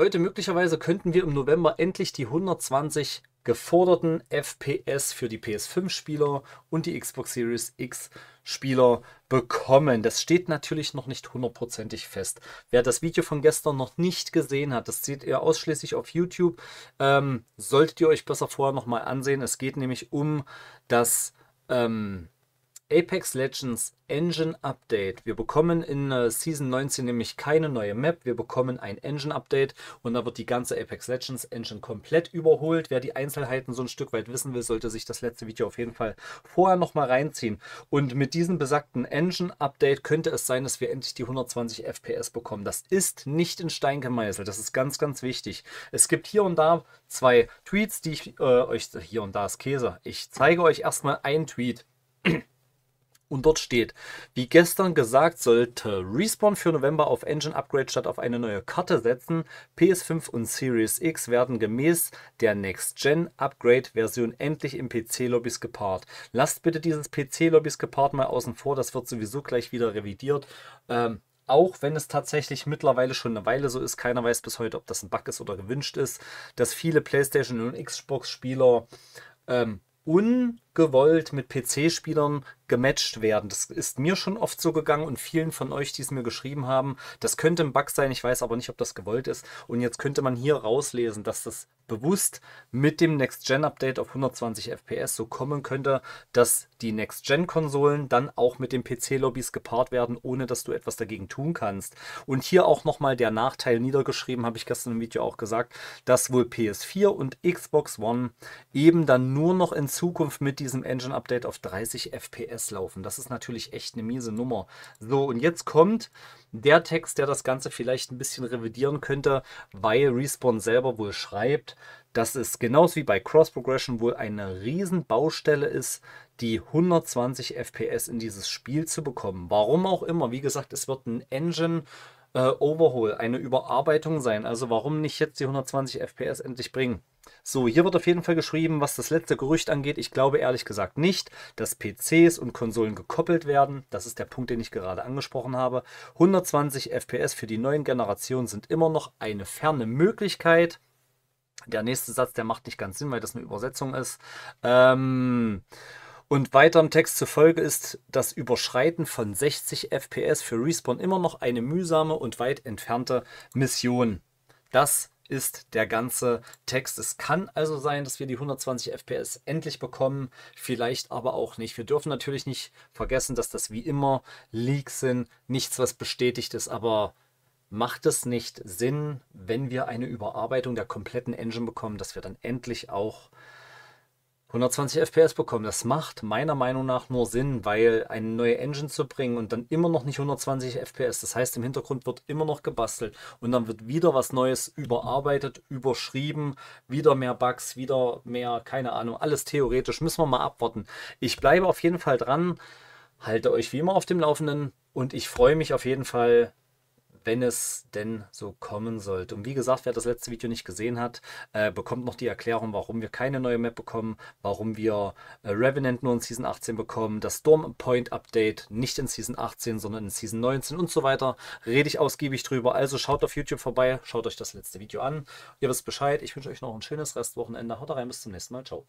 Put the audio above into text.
Leute, möglicherweise könnten wir im November endlich die 120 geforderten FPS für die PS5-Spieler und die Xbox Series X-Spieler bekommen. Das steht natürlich noch nicht hundertprozentig fest. Wer das Video von gestern noch nicht gesehen hat, das seht ihr ausschließlich auf YouTube, ähm, solltet ihr euch besser vorher nochmal ansehen. Es geht nämlich um das... Ähm, Apex Legends Engine Update. Wir bekommen in äh, Season 19 nämlich keine neue Map, wir bekommen ein Engine Update und da wird die ganze Apex Legends Engine komplett überholt. Wer die Einzelheiten so ein Stück weit wissen will, sollte sich das letzte Video auf jeden Fall vorher nochmal reinziehen. Und mit diesem besagten Engine Update könnte es sein, dass wir endlich die 120 FPS bekommen. Das ist nicht in Stein gemeißelt, das ist ganz, ganz wichtig. Es gibt hier und da zwei Tweets, die ich äh, euch hier und da ist Käse. Ich zeige euch erstmal einen Tweet und dort steht, wie gestern gesagt, sollte Respawn für November auf Engine Upgrade statt auf eine neue Karte setzen. PS5 und Series X werden gemäß der Next-Gen Upgrade-Version endlich im PC-Lobbys gepaart. Lasst bitte dieses PC-Lobbys gepaart mal außen vor, das wird sowieso gleich wieder revidiert. Ähm, auch wenn es tatsächlich mittlerweile schon eine Weile so ist, keiner weiß bis heute, ob das ein Bug ist oder gewünscht ist, dass viele PlayStation und Xbox-Spieler ähm, un gewollt mit PC-Spielern gematcht werden. Das ist mir schon oft so gegangen und vielen von euch, die es mir geschrieben haben, das könnte ein Bug sein, ich weiß aber nicht, ob das gewollt ist. Und jetzt könnte man hier rauslesen, dass das bewusst mit dem Next-Gen-Update auf 120 FPS so kommen könnte, dass die Next-Gen-Konsolen dann auch mit den PC-Lobbys gepaart werden, ohne dass du etwas dagegen tun kannst. Und hier auch nochmal der Nachteil niedergeschrieben, habe ich gestern im Video auch gesagt, dass wohl PS4 und Xbox One eben dann nur noch in Zukunft mit diesen diesem Engine-Update auf 30 FPS laufen. Das ist natürlich echt eine miese Nummer. So, und jetzt kommt der Text, der das Ganze vielleicht ein bisschen revidieren könnte, weil Respawn selber wohl schreibt, dass es genauso wie bei Cross Progression wohl eine riesen Baustelle ist, die 120 FPS in dieses Spiel zu bekommen. Warum auch immer. Wie gesagt, es wird ein Engine äh, Overhaul, eine Überarbeitung sein. Also warum nicht jetzt die 120 FPS endlich bringen? So, hier wird auf jeden Fall geschrieben, was das letzte Gerücht angeht. Ich glaube ehrlich gesagt nicht, dass PCs und Konsolen gekoppelt werden. Das ist der Punkt, den ich gerade angesprochen habe. 120 FPS für die neuen Generationen sind immer noch eine ferne Möglichkeit. Der nächste Satz, der macht nicht ganz Sinn, weil das eine Übersetzung ist. Ähm. Und weiterem Text zufolge ist das Überschreiten von 60 FPS für Respawn immer noch eine mühsame und weit entfernte Mission. Das ist der ganze Text. Es kann also sein, dass wir die 120 FPS endlich bekommen, vielleicht aber auch nicht. Wir dürfen natürlich nicht vergessen, dass das wie immer Leaks sind, nichts, was bestätigt ist, aber macht es nicht Sinn, wenn wir eine Überarbeitung der kompletten Engine bekommen, dass wir dann endlich auch 120 FPS bekommen. Das macht meiner Meinung nach nur Sinn, weil eine neue Engine zu bringen und dann immer noch nicht 120 FPS, das heißt im Hintergrund wird immer noch gebastelt und dann wird wieder was Neues überarbeitet, überschrieben, wieder mehr Bugs, wieder mehr, keine Ahnung, alles theoretisch, müssen wir mal abwarten. Ich bleibe auf jeden Fall dran, halte euch wie immer auf dem Laufenden und ich freue mich auf jeden Fall wenn es denn so kommen sollte. Und wie gesagt, wer das letzte Video nicht gesehen hat, äh, bekommt noch die Erklärung, warum wir keine neue Map bekommen, warum wir äh, Revenant nur in Season 18 bekommen, das Storm Point Update nicht in Season 18, sondern in Season 19 und so weiter. Rede ich ausgiebig drüber. Also schaut auf YouTube vorbei, schaut euch das letzte Video an. Ihr wisst Bescheid. Ich wünsche euch noch ein schönes Restwochenende. Haut rein, bis zum nächsten Mal. Ciao.